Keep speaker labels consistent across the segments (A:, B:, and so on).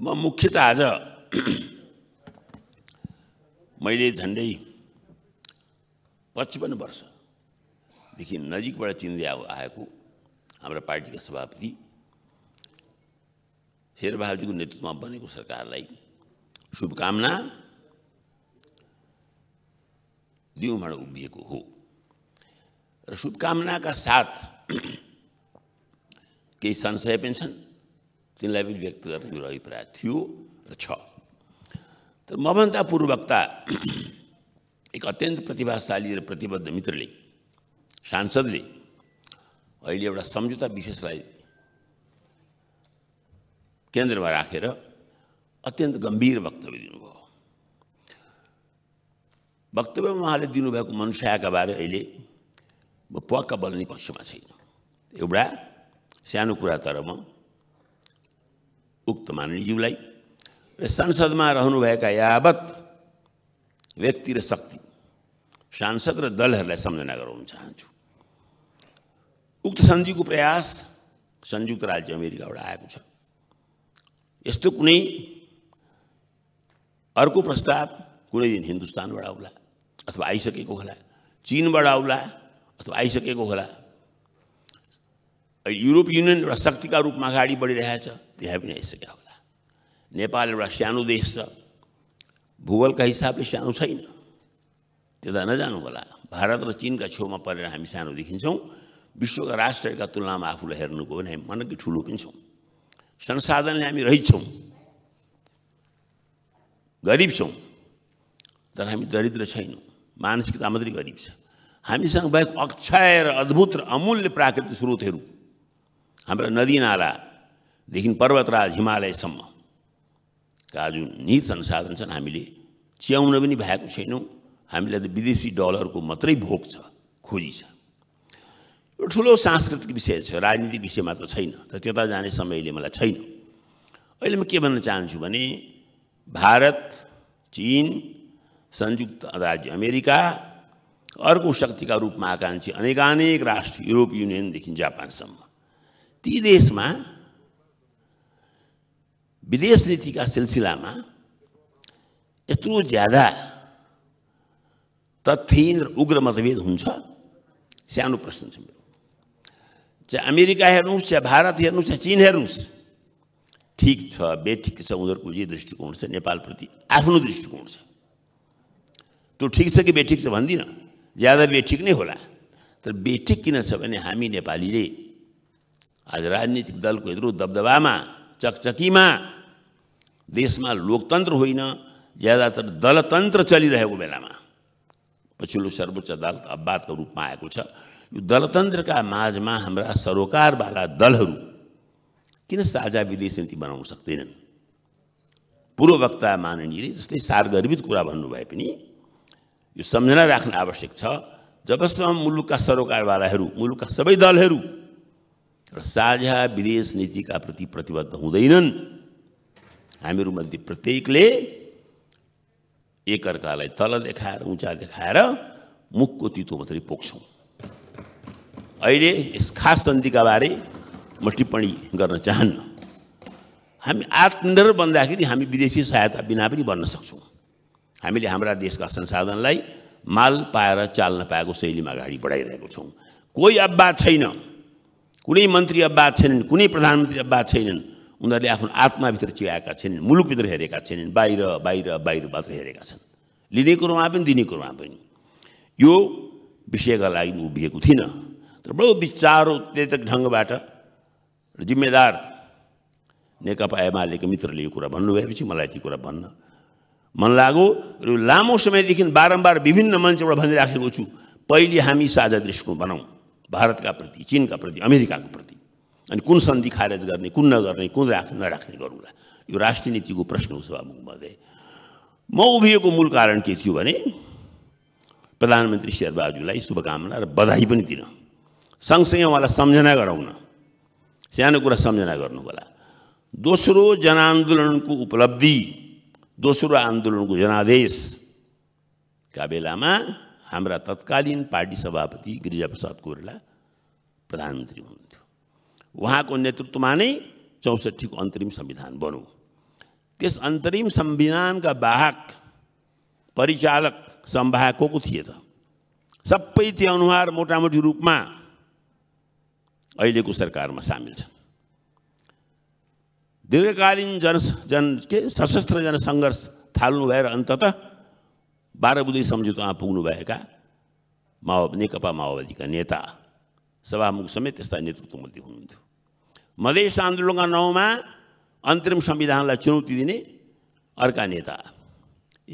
A: मुख्यतः आज वर्ष देखि नजिक वर्षदेखि चिंदे आक हमारा पार्टी का सभापति को नेतृत्व में बने सरकार शुभकामना दिउँबाट उ हो रुभकामना का साथ कई संशय तिनलाई पनि व्यक्त गर्ने मेरो अभिप्राय थियो र छ तर मभन्दा पूर्ववक्ता एक अत्यन्त प्रतिभाशाली र प्रतिबद्ध मित्रले सांसदले अहिले एउटा सम्झौता विशेषलाई केन्द्रमा राखेर अत्यन्त गम्भीर वक्तव्य दिनुभयो वक्तव्यमा उहाँले दिनुभएको मनुष्यका बारे अहिले म पक्का बल्ने पक्षमा छैन एउटा सानो कुरा तर म उक्त मानवजीवला संसद में रहने भाग यावत व्यक्ति रक्ति सांसद रलहर समझना कराने चाहिए उक्त संधि को प्रयास संयुक्त राज्य अमेरिका आक यो कु अर्क प्रस्ताव कुछ दिन हिंदुस्तान बड़ा अथवा आईसकोला चीन बड़ा अथवा आई आईसकोला यूरोप યુરોપ યુનિયન શક્તિકા રૂપમાં આગળ બળી રહ્યા છે તે આવી નહીં શક્યા होला नेपाल एउटा सानो देश छ भूगोलका हिसाबले सानो तो छैन त्यता नजानु होला भारत र चिनका छेउमा परेर हामी सानो देखिन्छौँ विश्वका राष्ट्रहरूका तुलनामा आफूलाई हेर्नुको भने हामी मनकै ठुलो पनि छौँ संसाधनले हामी रहित रही गरिब छौँ तर तो हम दरिद्र छन मानसिकता मात्रै गरीब छ हामीसँग बाहेक अक्षय अद्भुत अमूल्य प्राकृतिक स्रोतहरू हमारा नदी नाला देखि पर्वतराज हिमालयसम का जो नीत संसाधन हमी च्यान भी भाग भएको छैनौँ हामीलाई त विदेशी भोग खोजी ठूल सांस्कृतिक विषय राजनीतिक विषय मात्र छैन त समय मैं छेन छैन भारत चीन संयुक्त राज्य अमेरिका अर्क शक्ति का रूप में आकांक्षी अनेकानेक राष्ट्र यूरोप यूनियन देखि जापानसम ती देश में विदेश नीति का सिलसिला में यो ज्यादा तथ्यहीन उग्र मतभेद हो सो प्रश्न चाहे अमेरिका हेन चाहे भारत हेन चाहे चीन हेन ठीक बेठीक बेठिक छ जे दृष्टिकोण से नेपालप्रति आफ्नो दृष्टिकोण से तो ठीक छ कि बेठीक भादा बेठीक ज्यादा हो होला तर बेठीक कमी नेपाली आज राजनीतिक दल यो दबदबा में चकचकी में देश में लोकतंत्र होना ज्यादातर दलतंत्र चलि बेला में पच्लो सर्वोच्च अदालत अपवादको रूपमा आएको दलतंत्र का मज में हमारा सरोकार वाला किन साझा विदेश नीति सकते पूर्व वक्ता माननीय जसले सारगर्भित कुरा भन्नुभए पनि यो सम्झना राख्न आवश्यक का सरोकार वाला मूलुक का सब दलहरू साझा विदेश नीति का प्रति प्रतिबद्ध होतेन हमीर मध्य प्रत्येक एक अर् तल ऊंचा उचा मुख को तितो मत पोख्छौँ अस खास संधि का बारे म टिप्पणी करना चाहन्न हम आत्मनिर्भर खेल हम विदेशी सहायता बिना भी बन बन्न हमी हमारा देश का संसाधन माल चालना चाल्न शैली में अगड़ी बढ़ाई रखा कोई अब्बा छैन कुछ मंत्री अब बात छेन कुनै प्रधानमंत्री अब बात छैनन् उनीहरूले आत्मा भी चियाएका छैनन् मुलुकभित्र बाहर बाहर बाहर बात बाहिर लिने कुरो में दिने में यह विषय का लगी उभर थी तर बडो उत्तेजक ढंग जिम्मेदार नेकपा एमालेको मित्रले भन्न भाई पीछे मैं त्यो कुछ भन्न मन लगो लमो समयदि बारम्बार विभिन्न पर भनिराखेको राखे पहिले हमी साझा दृष्टिकोण बनाऊ भारत का प्रति चीन का प्रति अमेरिका का प्रति अनि कुन सन्धि खारेज गर्ने कुन नगर्ने कुन राख नराख्ने गरौँला यो राष्ट्रिय नीतिको प्रश्न हो सभा महोदय म उभिएको मूल कारण के थियो भने प्रधानमन्त्री शेरबहादुरलाई शुभकामना र बधाई पनि दिन सँगसँगै उहाँलाई सम्झना गराउन सानो कुरा सम्झना गर्नु होला दोस्रो जनआन्दोलनको उपलब्धि दोस्रो आन्दोलनको जनादेशका बेलामा हमारा तत्कालीन पार्टी सभापति गिरिजाप्रसाद वहाँ को नेतृत्व में नहीं चौसठी को अंतरिम संविधान बनो बनौँ अंतरिम संविधान का बाहक परिचालक सम्वाहक को को थिए सब ती अनुहार मोटामोटी अलग को सरकार में शामिल दीर्घकालीन जन जन के सशस्त्र जनसंघर्ष थाल्नु भएर बाह्र बुधी सम्झौतामा पुग्नुभएका माओ नेकपा माओवादीका नेता सभामुख समेत त्यस्ता नेतृत्वमध्ये हुनुहुन्थ्यो मधेस आन्दोलनका नाउँमा अन्तरिम संविधानलाई चुनौती दिने अर्का नेता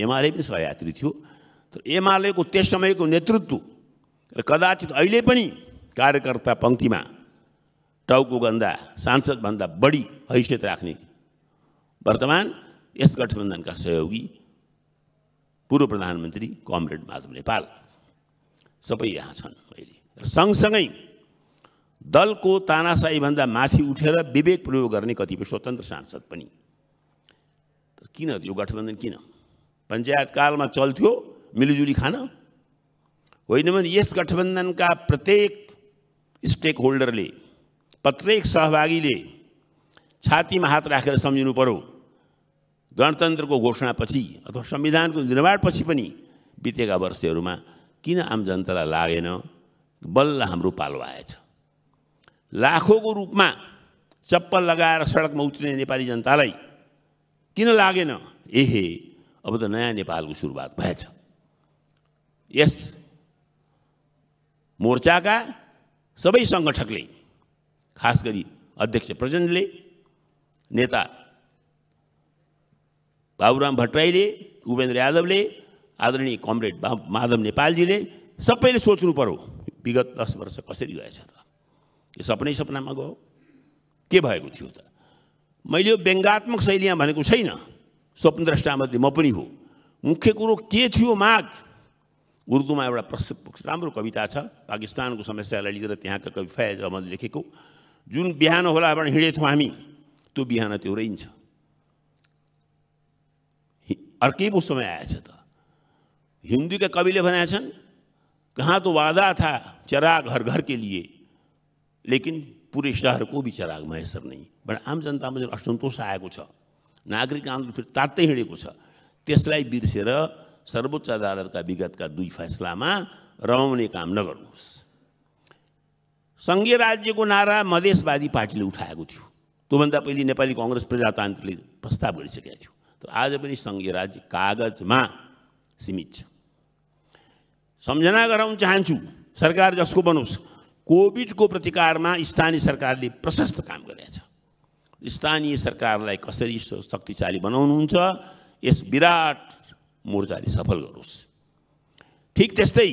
A: एमाले पनि सहयात्री थियो तर एमालेको त्यस समयको नेतृत्व र कदाचित अहिले पनि कार्यकर्ता पङ्क्तिमा टाउको गन्दा सांसदभन्दा बढी हैसियत राख्ने वर्तमान यस गठबन्धनका सहयोगी पूर्व प्रधानमंत्री कमरेड माधव नेपाल सब यहाँ संगसंग दल को तानाशाही भाग मथि माथि विवेक प्रयोग करने कतिपय स्वतंत्र सांसद क्यों गठबंधन यो गठबन्धन काल में चल्थ्यो मिलिजुली खान होइन इस गठबंधन का प्रत्येक स्टेक होल्डर प्रत्येक सहभागी छातीमा हात राखेर सम्झिनु पर्यो गणतंत्र को घोषणा पची अथवा संविधान को निर्माण बितेका बीत वर्ष आम जनता लगेन बल्ल हम पालो आए लाखों को रूप में चप्पल सड़क में उतरने नेपाली जनता कगेन एहे अब नया नेपाल को सुरुआत भैस यस मोर्चा का सब संगठक खासगरी अध्यक्ष प्रचंड नेता बाबूराम भट्टाई ने उपेन्द्र यादव ने आदरणीय कमरेड माधव नेपालजी सबैले सोच्नु पर्यो विगत दस वर्ष कसरी गए त सपन सपना में गयो के भएको थियो त मैले यो व्यङ्गात्मक शैलीमा भनेको छैन हो मुख्य कुरो के थी माग उर्दू में प्रसिद्ध राम कविता को समस्या लीजिए लिएर का कवि फैज अहमद लेखे जो बिहान होला हिड़े थो हमी तो बिहान त्यो रहन्छ અરકીબ उस समय आया था હિન્દી के कबीले બનાયા सन कहाँ तो वादा था चराग हर घर के लिए लेकिन पूरे शहर को भी चराग मैसर नहीं बट आम जनता में जो असंतोष आएको कुछ नागरिक आंदोलन फिर तात्दै हिड़े कुछ त्यसलाई बिर्से सर्वोच्च विगत का दुई में रमने काम संघीय राज्य को नारा मधेशवादी पार्टी उठाई थी तो भाई नेपाली कांग्रेस प्रजातांत्रिक प्रस्ताव गरिसकेको थियो आज पनि सङ्घीय राज्य कागजमा सीमित छ सम्झना गराउन चाहन्छु सरकार जसको बनोस् कोभिडको प्रतिकारमा स्थानीय सरकारले प्रशस्त काम गरेछ स्थानीय सरकारलाई कसरी शक्तिशाली बनाउनुहुन्छ यस विराट मोर्चाले सफल गरोस् ठिक त्यस्तै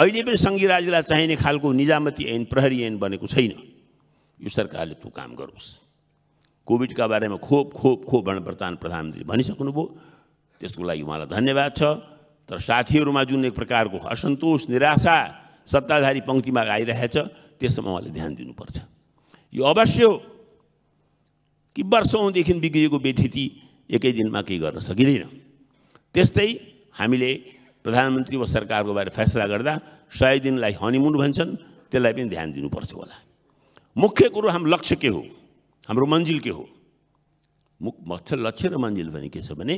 A: अहिले पनि सङ्घीय राज्यलाई चाहिने खालको निजामती ऐन प्रहरी ऐन बनेको छैन यो सरकारले त्यो काम गरोस् कोविड बारे में खोप खोप खोप भनेर प्रधान भनी भनिसक्नुभयो त्यसको लागि वहाँ धन्यवाद तर साथी में जो एक प्रकार को असंतोष निराशा सत्ताधारी पंक्ति आई आइरहेछ त्यसमा वहाँ ध्यान दिनुपर्छ ये अवश्य हो कि वर्षौँदेखि एक दिन में कई कर सकें तस्त हमी प्रधानमंत्री व सरकार को बारे फैसला कर सय दिन हनिमुन भेल ध्यान दिवस होला मुख्य कुरो हम लक्ष्य के हो हाम्रो मंजिल के हो मुख मक्सद लक्ष्य र मन्जिल के छ भने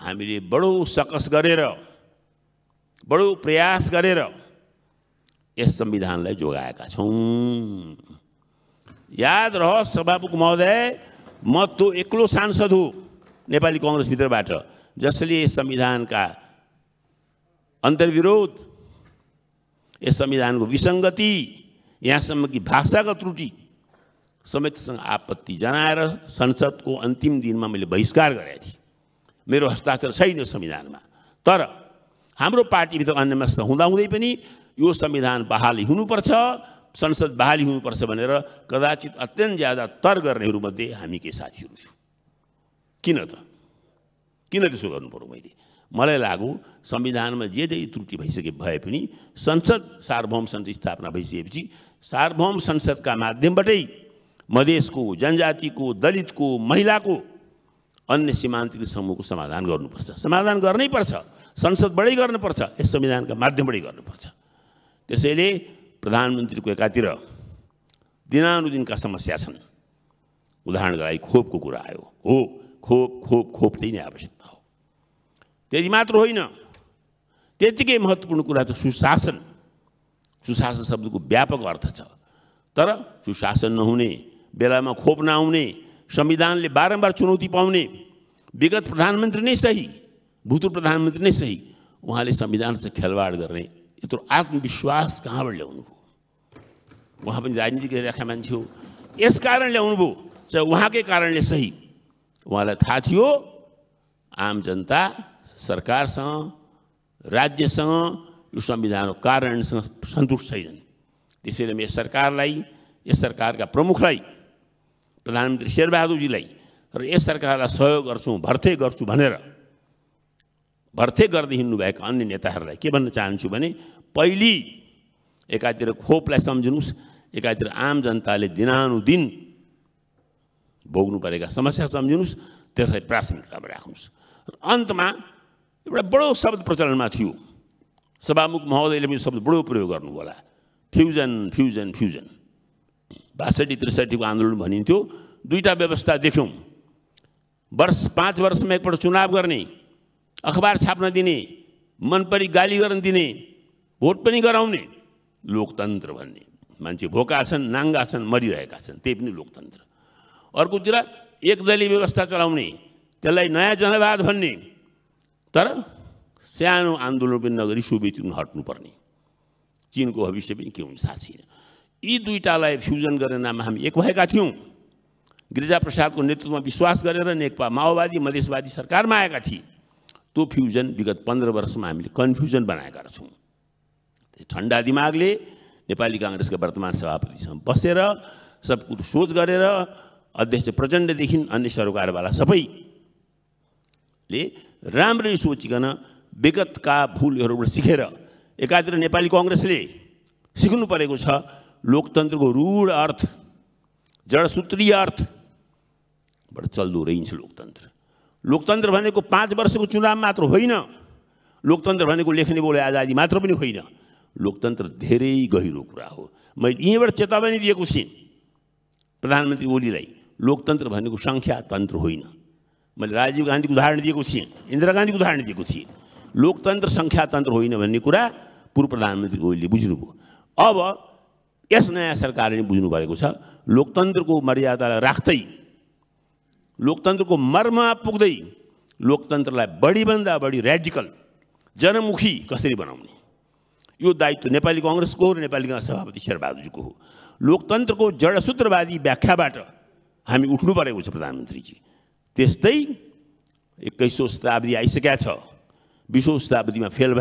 A: हामीले बडो सकस गरेर बडो प्रयास गरेर यस संविधानलाई जोगाएका छौँ याद रहोस् सभामुख महोदय म त्यो एक्लो सांसद हो नेपाली कङ्ग्रेसभित्रबाट जसले यस संविधानका अन्तर्विरोध यस संविधानको विसङ्गति यहाँसम्म कि भाषागत त्रुटि आपत्ति जनाएर संसद को अंतिम दिन में मैं बहिष्कार करे थे मेरे हस्ताक्षर संविधान में तर पार्टी भी अन्यमस्त हुँदाहुँदै होनी यो संविधान बहाली हो संसद बहाली होने कदाचित अत्यंत ज्यादा तर करने मध्य हमी के साथी किन त किन त्यसो गर्नु पऱ्यो मैले मलाई जे जे त्रुटि भैस भेपनी संसद सार्वभौम संसद स्थापना भैस सार्वभौम मध्यम बट मधेश को जनजाति को दलित जनजातिको दलितको महिलाको अन्य समूह को समाधान गर्नुपर्छ समाधान गर्नै कर संविधान का मध्यम बड़ी करसले प्रधानमंत्री को एर दिनादिन का समस्या उदाहरण का खोप को कुरा आयो हो खोप खोप खोप त्यही आवश्यकता हो त्यति मात्र होइन त्यत्तिकै महत्त्वपूर्ण कुरा तो सुशासन सुशासन को व्यापक अर्थ छ तर सुशासन नहुने बेला में खोप न आने संविधान ने बारम्बार चुनौती पाने विगत प्रधानमंत्री नहीं सही भूतपूर्व प्रधानमंत्री नहीं सही संविधान से खेलवाड ये तो आत्मविश्वास कहाँबाट लिया वहाँ पर राजनीति रखा मान्छे हो इस कारण ल्याउनुभयो चाहे उहाँकै कारणले सही वहाँ था थियो आम जनता सरकारसँग राज्यसंग संविधान संविधानको कारणसँग सन्तुष्ट छैनन् त्यसैले सरकार यस सरकारलाई यस प्रधानमन्त्री शेरबहादुरजीलाई र यस सरकारलाई सहयोग गर्छौँ भर्थे गर्छु भनेर भर्थे गर्दै हिँड्नुभएका अन्य नेताहरूलाई के भन्न चाहन्छु भने पहिले एकातिर खोपलाई सम्झिनुहोस् एकातिर आम जनताले दिनानुदिन भोग्नु परेका समस्या सम्झिनुहोस् त्यसलाई प्राथमिकतामा राख्नुहोस् र अन्तमा एउटा बडो शब्द प्रचलनमा थियो सभामुख महोदयले पनि शब्द बडो प्रयोग गर्नु होला फ्युजन फ्युजन फ्युजन बासठी त्रिसठीको आन्दोलन भनिन्थ्यो दुईवटा व्यवस्था देख्यौँ वर्ष पाँच वर्षमा एकपल्ट चुनाव गर्ने अखबार छाप्न दिने मनपरी गाली गर्न दिने भोट पनि गराउने लोकतन्त्र भन्ने मान्छे भोका छन् नाङ्गा छन् मरिरहेका छन् त्यही पनि लोकतन्त्र अर्कोतिर एकदलीय व्यवस्था चलाउने त्यसलाई नयाँ जनवाद भन्ने तर सानो आन्दोलन पनि नगरी सोभियत हट्नुपर्ने चिनको भविष्य पनि के हुन्छ थाहा छैन यी दुईवटालाई फ्युजन गर्ने नाममा हामी एक भएका थियौँ गिरिजा प्रसादको नेतृत्वमा विश्वास गरेर नेकपा माओवादी मधेसवादी सरकारमा आएका थिए त्यो फ्युजन विगत पन्ध्र वर्षमा हामीले कन्फ्युजन बनाएका छौँ ठन्डा दिमागले नेपाली काङ्ग्रेसका वर्तमान सभापतिसँग बसेर सब कुरो सोच गरेर अध्यक्ष प्रचण्डदेखि अन्य सरकारवाला सबैले राम्ररी सोचिकन विगतका भुलहरूबाट सिकेर एकातिर नेपाली कङ्ग्रेसले सिक्नु परेको छ लोकतंत्र को रूढ़ अर्थ जड़ सूत्री अर्थ बड़ चल्दो लोकतंत्र लोकतंत्र को पांच वर्ष को चुनाव मात्र होना लोकतंत्र को लेखने बोले आजादी मात्र भी होना लोकतंत्र धेरै गहिरो कुरा हो मैले यहीँबाट चेतावनी दिया प्रधानमंत्री ओली लोकतंत्र को भनेको सङ्ख्यातन्त्र होइन मैले राजीव को उदाहरण दिएको इंदिरा गांधी को उदाहरण दिए लोकतंत्र लोकतन्त्र सङ्ख्यातन्त्र होइन कुरा पूर्व प्रधानमंत्री ओली बुझ्भ अब इस नया सरकार ने बुझ्पर लोकतंत्र को मर्यादा राख्त लोकतंत्र को मर्म पुग्द लोकतंत्र बड़ी भाग बड़ी रेडिकल जनमुखी कसरी बनाने यो दायित्व नेपाली कङ्ग्रेसको को नेपाली कङ्ग्रेस सभापति को हो को जडसूत्रवादी व्याख्या हमी उठन पड़े प्रधानमंत्री जी तस्त एक्काइसौँ शताब्दी आइसकेका छ शताब्दी में फेल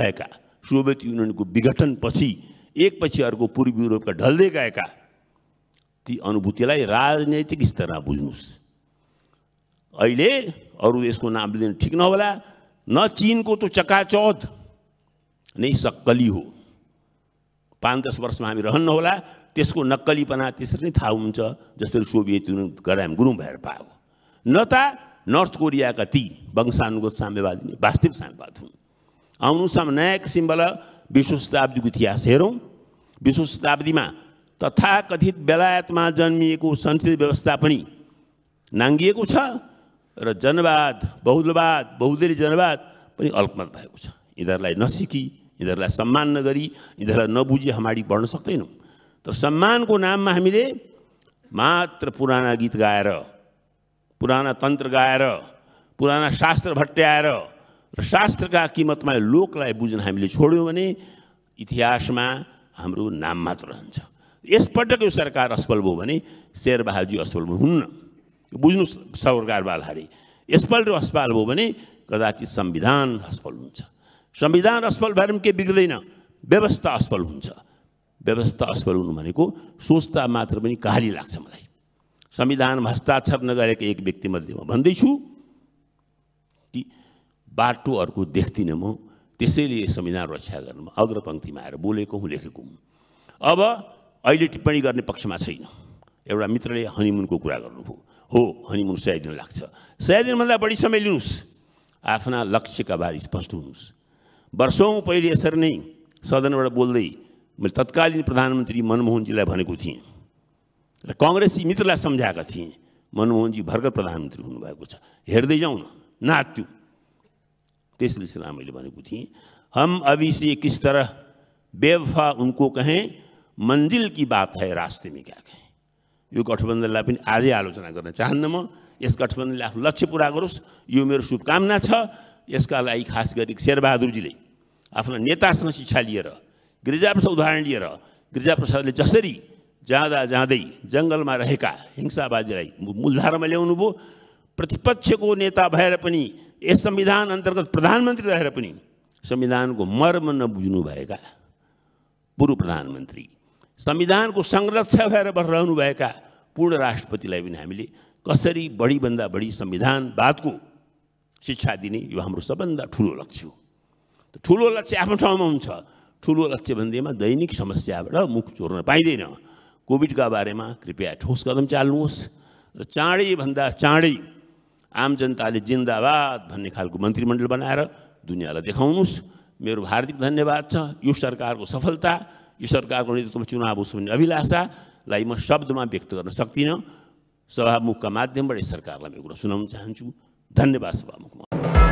A: यूनियन को विघटन पच्चीस एक अर्क पूर्व यूरोप का ढल्द गएका ती अनुभूति राजनैतिक स्तर में बुझ्स अरू इसको नाम ठीक न नहोला न को तो चकाचौध नहीं सक्कली हो पांच दस वर्ष में हामी रहन्नहोला को नक्कलीपना तेरी था थाहा सोवियत जसरी सोभियत युनियन गराम गुरुङ भएर पायो न त नर्थ का ती वंशानुगत साम्यवादी वास्तविक साम्यवाद हुन् आउनुहोस् हामी नयाँ विश्व शताब्दीको इतिहास हेरौँ विश्व शताब्दीमा तथाकथित बेलायतमा जन्मिएको संसदीय व्यवस्था पनि नाङ्गिएको छ र जनवाद बहुलवाद बहुदलीय जनवाद पनि अल्पमत भएको छ यिनीहरूलाई नसिकी यिनीहरूलाई सम्मान नगरी यिनीहरूलाई नबुझी हामी बढ्न सक्दैनौँ तर सम्मानको नाममा हामीले मात्र पुराना गीत गाएर पुराना तन्त्र गाएर पुराना शास्त्र भट्ट्याएर र शास्त्रका किमतमा लोकलाई बुझ्न हामीले छोड्यौँ भने इतिहासमा हाम्रो नाम मात्र रहन्छ यसपटक यो सरकार असफल भयो भने शेरबहादुरजी असफल हुन्न बुझ्नु सरकार बालहारी यसपल्ट असफल भयो भने कदाचित संविधान असफल हुन्छ संविधान असफल भएर पनि केही बिग्रिँदैन व्यवस्था असफल हुन्छ व्यवस्था असफल हुनु भनेको सोच्दा मात्र पनि कहाली लाग्छ मलाई संविधान हस्ताक्षर नगरेको एक व्यक्तिमध्ये म भन्दैछु कि बाटो अर्को देख्दिनँ म त्यसैले संविधान रक्षा गर्नुमा अग्रपङ्क्तिमा आएर बोलेको हुँ लेखेको हुँ अब अहिले टिप्पणी गर्ने पक्षमा छैन एउटा मित्रले हनीमुनको कुरा गर्नुभयो हो हनीमुन सय दिन लाग्छ सय दिनभन्दा बढी समय लिनुहोस् आफ्ना लक्ष्यका बारे स्पष्ट हुनुहोस् वर्षौँ पहिले यसरी नै सदनबाट बोल्दै मैले तत्कालीन प्रधानमन्त्री मनमोहनजीलाई भनेको थिएँ र कङ्ग्रेसी मित्रलाई सम्झाएका थिएँ मनमोहनजी भर्खर प्रधानमन्त्री हुनुभएको छ हेर्दै जाउँ न नाच्यौँ के सिलसिला में हम अभी से किस तरह बेवफा उनको कहें मंजिल की बात है रास्ते में क्या कहें यो गठबन्धनलाई आज आलोचना करना चाहन्न म इस गठबंधन ने लक्ष्य पूरा करोस् यो मेरो शुभकामना लगी यसका लागि खास गरी शेरबहादुरजीले आफ्ना नेतासंग शिक्षा लिएर गिरिजाप्रसाद उदाहरण प्रसाद ने जसरी जाँदा रहकर हिंसावादी रहेका में लिया प्रतिपक्ष को नेता भएर इस संविधान अंतर्गत प्रधानमंत्री रहे अपनी संविधान को मर्म न बुझनु भएका पूर्व संविधान को संरक्षक भएर रहने भैया पूर्ण राष्ट्रपति कसरी बड़ी भाग बड़ी संविधान बढी को शिक्षा दिने यो सब भाग ठूल लक्ष्य हो ठूल लक्ष्य आफ्नो ठाउँमा हुन्छ ठुलो लक्ष्य में दैनिक समस्या बड़ा मुख चोर्न कोविड का बारे में कृपया ठोस कदम चाल्नुहोस् र चाँडैभन्दा चाँडै आम जनताले जिन्दाबाद भन्ने खालको मन्त्रीमण्डल बनाएर दुनियाँलाई देखाउनुहोस् मेरो हार्दिक धन्यवाद छ यो सरकारको सफलता यो सरकारको नेतृत्वमा चुनाव होस् भन्ने अभिलाषालाई म शब्दमा व्यक्त गर्न सक्दिनँ सभामुखका माध्यमबाट सरकारलाई म कुरा सुनाउन चाहन्छु धन्यवाद सभामुख